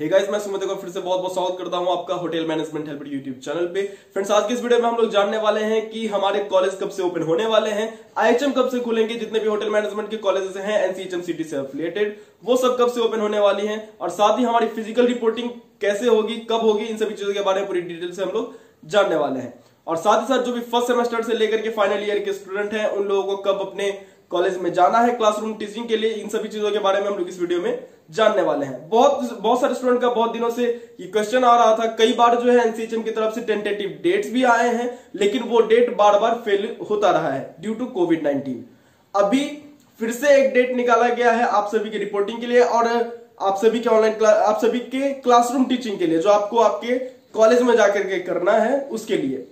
Hey मैं सुमित को फिर से बहुत बहुत स्वागत करता हूँ आपका hotel management help YouTube channel पे फ्रेंड्स आज के इस वीडियो में हम लोग जानने वाले हैं कि हमारे कॉलेज कब से ओपन होने वाले हैं आईएचएम कब से खुलेंगे जितने भी होटल मैनेजमेंट के कॉलेजेस हैं एनसीएचएम सिटी से रिलेटेड वो सब कब से ओपन होने वाली है और साथ ही हमारी फिजिकल रिपोर्टिंग कैसे होगी कब होगी इन सभी चीजों के बारे में पूरी डिटेल से हम लोग जानने वाले हैं और साथ ही साथ जो भी फर्स्ट सेमेस्टर से लेकर के फाइनल ईयर के स्टूडेंट हैं उन लोगों को कब अपने कॉलेज में जाना है क्लासरूम टीचिंग के लिए इन सभी चीजों के बारे में हम लोग इस वीडियो में जानने वाले हैं बहुत बहुत सारे स्टूडेंट का बहुत दिनों से ये क्वेश्चन आ रहा था कई बार जो है एनसीएचएम की तरफ से टेंटेटिव डेट्स भी आए हैं लेकिन वो डेट बार बार फेल होता रहा है ड्यू टू कोविड नाइन्टीन अभी फिर से एक डेट निकाला गया है आप सभी की रिपोर्टिंग के लिए और आप सभी के ऑनलाइन आप सभी के क्लासरूम टीचिंग के लिए जो आपको आपके कॉलेज में जाकर के करना है उसके लिए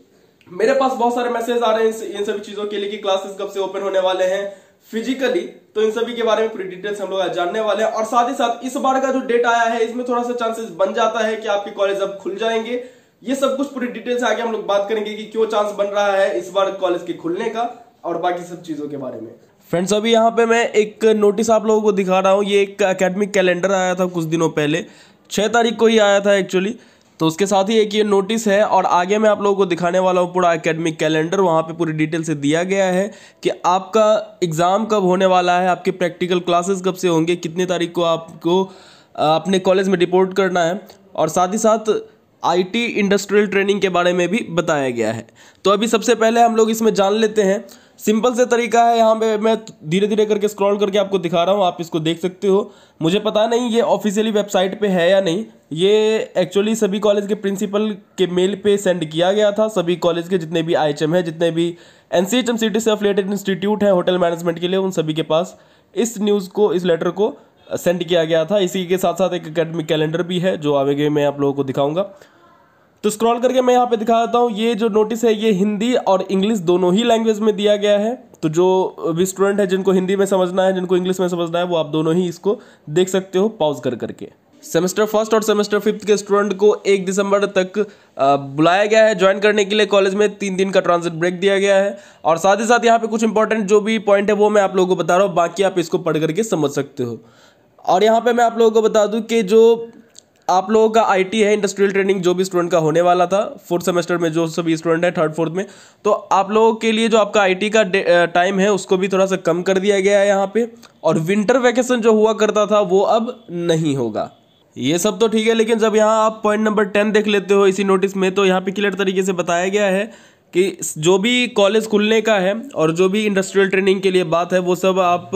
मेरे पास बहुत सारे मैसेज आ रहे हैं इन सभी चीजों के लिए कि क्लासेस कब से ओपन होने वाले हैं फिजिकली तो इन सभी के बारे में पूरी डिटेल्स हम लोग जानने वाले हैं और साथ ही साथ इस बार का जो डेट आया है इसमें थोड़ा सा चांसेस बन जाता है कि आपके कॉलेज अब खुल जाएंगे ये सब कुछ पूरी डिटेल्स आगे हम लोग बात करेंगे कि क्यों चांस बन रहा है इस बार कॉलेज के खुलने का और बाकी सब चीजों के बारे में फ्रेंड्स अभी यहाँ पे मैं एक नोटिस आप लोगों को दिखा रहा हूँ ये एक अकेडमिक कैलेंडर आया था कुछ दिनों पहले छह तारीख को ही आया था एक्चुअली तो उसके साथ ही एक ये नोटिस है और आगे मैं आप लोगों को दिखाने वाला हूँ पूरा एकेडमिक कैलेंडर वहाँ पे पूरी डिटेल से दिया गया है कि आपका एग्ज़ाम कब होने वाला है आपके प्रैक्टिकल क्लासेस कब से होंगे कितनी तारीख को आपको अपने कॉलेज में रिपोर्ट करना है और साथ ही साथ आईटी इंडस्ट्रियल ट्रेनिंग के बारे में भी बताया गया है तो अभी सबसे पहले हम लोग इसमें जान लेते हैं सिंपल से तरीका है यहाँ पे मैं धीरे धीरे करके स्क्रॉल करके आपको दिखा रहा हूँ आप इसको देख सकते हो मुझे पता नहीं ये ऑफिशियली वेबसाइट पे है या नहीं ये एक्चुअली सभी कॉलेज के प्रिंसिपल के मेल पे सेंड किया गया था सभी कॉलेज के जितने भी आई है जितने भी एन सी से अफिलेटेड इंस्टीट्यूट हैं होटल मैनेजमेंट के लिए उन सभी के पास इस न्यूज़ को इस लेटर को सेंड किया गया था इसी के साथ साथ एक अकेडमिक कैलेंडर भी है जो आगे मैं आप लोगों को दिखाऊंगा तो स्क्रॉल करके मैं यहाँ पे दिखा देता हूँ ये जो नोटिस है ये हिंदी और इंग्लिश दोनों ही लैंग्वेज में दिया गया है तो जो भी स्टूडेंट है जिनको हिंदी में समझना है जिनको इंग्लिश में समझना है वो आप दोनों ही इसको देख सकते हो पॉज कर करके सेमेस्टर फर्स्ट और सेमेस्टर फिफ्थ के स्टूडेंट को एक दिसंबर तक बुलाया गया है ज्वाइन करने के लिए कॉलेज में तीन दिन का ट्रांजिट ब्रेक दिया गया है और साथ ही साथ यहाँ पे कुछ इंपॉर्टेंट जो भी पॉइंट है वो मैं आप लोगों को बता रहा हूँ बाकी आप इसको पढ़ करके समझ सकते हो और यहाँ पे मैं आप लोगों को बता दूँ कि जो आप लोगों का आईटी है इंडस्ट्रियल ट्रेनिंग जो भी स्टूडेंट का होने वाला था फोर्थ सेमेस्टर में जो सभी स्टूडेंट है थर्ड फोर्थ में तो आप लोगों के लिए जो आपका आईटी का टाइम है उसको भी थोड़ा सा कम कर दिया गया है यहाँ पे और विंटर वैकेशन जो हुआ करता था वो अब नहीं होगा ये सब तो ठीक है लेकिन जब यहाँ आप पॉइंट नंबर टेन देख लेते हो इसी नोटिस में तो यहाँ पे क्लियर तरीके से बताया गया है कि जो भी कॉलेज खुलने का है और जो भी इंडस्ट्रियल ट्रेनिंग के लिए बात है वो सब आप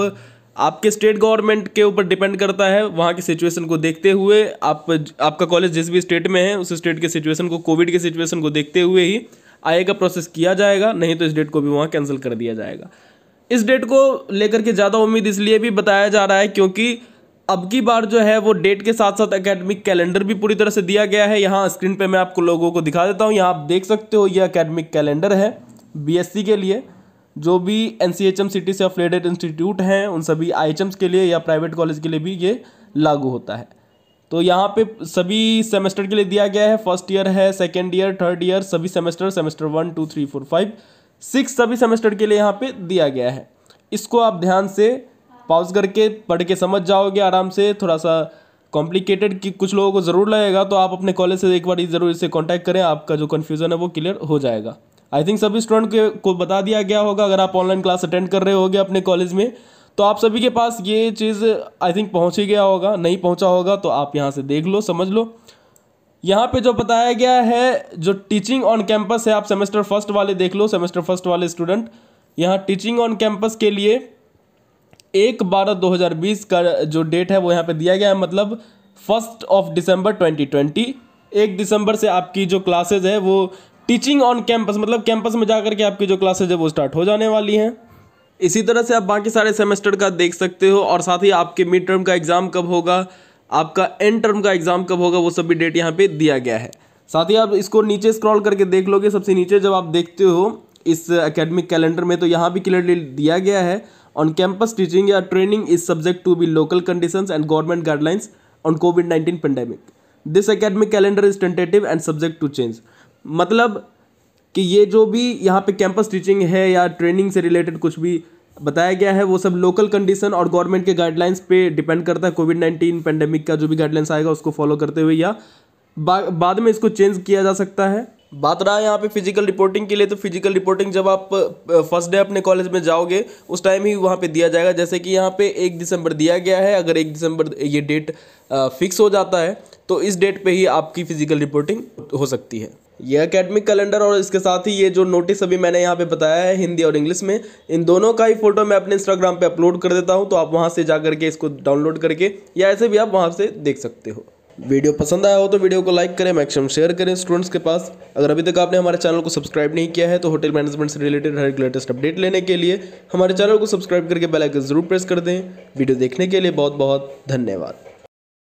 आपके स्टेट गवर्नमेंट के ऊपर डिपेंड करता है वहाँ की सिचुएशन को देखते हुए आप आपका कॉलेज जिस भी स्टेट में है उस स्टेट के सिचुएशन को कोविड के सिचुएशन को देखते हुए ही आई का प्रोसेस किया जाएगा नहीं तो इस डेट को भी वहाँ कैंसिल कर दिया जाएगा इस डेट को लेकर के ज़्यादा उम्मीद इसलिए भी बताया जा रहा है क्योंकि अब की बार जो है वो डेट के साथ साथ एकेडमिक कैलेंडर भी पूरी तरह से दिया गया है यहाँ स्क्रीन पे मैं आपको लोगों को दिखा देता हूँ यहाँ आप देख सकते हो ये अकेडमिक कैलेंडर है बीएससी के लिए जो भी N C H M CT से अफिलेटेड इंस्टीट्यूट हैं उन सभी आई एच एम्स के लिए या प्राइवेट कॉलेज के लिए भी ये लागू होता है तो यहाँ पे सभी सेमेस्टर के लिए दिया गया है फर्स्ट ईयर है सेकेंड ईयर थर्ड ईयर सभी semester semester one two three four five six सभी सेमेस्टर के लिए यहाँ पे दिया गया है इसको आप ध्यान से पॉज करके पढ़ के समझ जाओगे आराम से थोड़ा सा कॉम्प्लिकेटेड कि कुछ लोगों को ज़रूर लगेगा तो आप अपने कॉलेज से एक बार ज़रूर इसे कॉन्टैक्ट करें आपका जो कन्फ्यूज़न है वो क्लियर हो जाएगा आई थिंक सभी स्टूडेंट के को बता दिया गया होगा अगर आप ऑनलाइन क्लास अटेंड कर रहे हो अपने कॉलेज में तो आप सभी के पास ये चीज़ आई थिंक पहुँच ही गया होगा नहीं पहुँचा होगा तो आप यहाँ से देख लो समझ लो यहाँ पे जो बताया गया है जो टीचिंग ऑन कैंपस है आप सेमेस्टर फर्स्ट वाले देख लो सेमेस्टर फर्स्ट वाले स्टूडेंट यहाँ टीचिंग ऑन कैंपस के लिए एक बारह दो हज़ार बीस का जो डेट है वो यहाँ पे दिया गया है मतलब first of December twenty twenty एक दिसंबर से आपकी जो क्लासेज है वो टीचिंग ऑन कैंपस मतलब कैंपस में जा के आपकी जो क्लासेज है वो स्टार्ट हो जाने वाली हैं इसी तरह से आप बाकी सारे सेमेस्टर का देख सकते हो और साथ ही आपके मिड टर्म का एग्ज़ाम कब होगा आपका एंड टर्म का एग्ज़ाम कब होगा वो सभी डेट यहाँ पे दिया गया है साथ ही आप इसको नीचे स्क्रॉल करके देख लोगे सबसे नीचे जब आप देखते हो इस एकेडमिक कैलेंडर में तो यहाँ भी क्लियरली दिया गया है ऑन कैंपस टीचिंग या training is subject to be local condition and government guidelines on COVID nineteen pandemic this academic calendar is tentative and subject to change मतलब कि ये जो भी यहाँ पे कैंपस टीचिंग है या ट्रेनिंग से रिलेटेड कुछ भी बताया गया है वो सब लोकल कंडीशन और गवर्नमेंट के गाइडलाइंस पे डिपेंड करता है कोविड नाइन्टीन पेंडेमिक का जो भी गाइडलाइंस आएगा उसको फॉलो करते हुए या बा, बाद में इसको चेंज किया जा सकता है बात रहा है यहाँ पे फिजिकल रिपोर्टिंग के लिए तो फिजिकल रिपोर्टिंग जब आप फर्स्ट डे अपने कॉलेज में जाओगे उस टाइम ही वहाँ पे दिया जाएगा जैसे कि यहाँ पे एक दिसंबर दिया गया है अगर एक दिसंबर ये डेट फिक्स हो जाता है तो इस डेट पे ही आपकी फिजिकल रिपोर्टिंग हो सकती है यह अकेडमिक कैलेंडर और इसके साथ ही ये जो नोटिस अभी मैंने यहाँ पे बताया है हिंदी और इंग्लिश में इन दोनों का ही फोटो मैं अपने इंस्टाग्राम पे अपलोड कर देता हूँ तो आप वहाँ से जा करके इसको डाउनलोड करके या ऐसे भी आप वहाँ से देख सकते हो वीडियो पसंद आया हो तो वीडियो को लाइक करें मैक्सिमम शेयर करें स्टूडेंट्स के पास अगर अभी तक आपने हमारे चैनल को सब्सक्राइब नहीं किया है तो होटल मैनेजमेंट से रिलेटेड हर एक लेटेस्ट अपडेट लेने के लिए हमारे चैनल को सब्सक्राइब करके बेल आइकन जरूर प्रेस कर दें वीडियो देखने के लिए बहुत बहुत धन्यवाद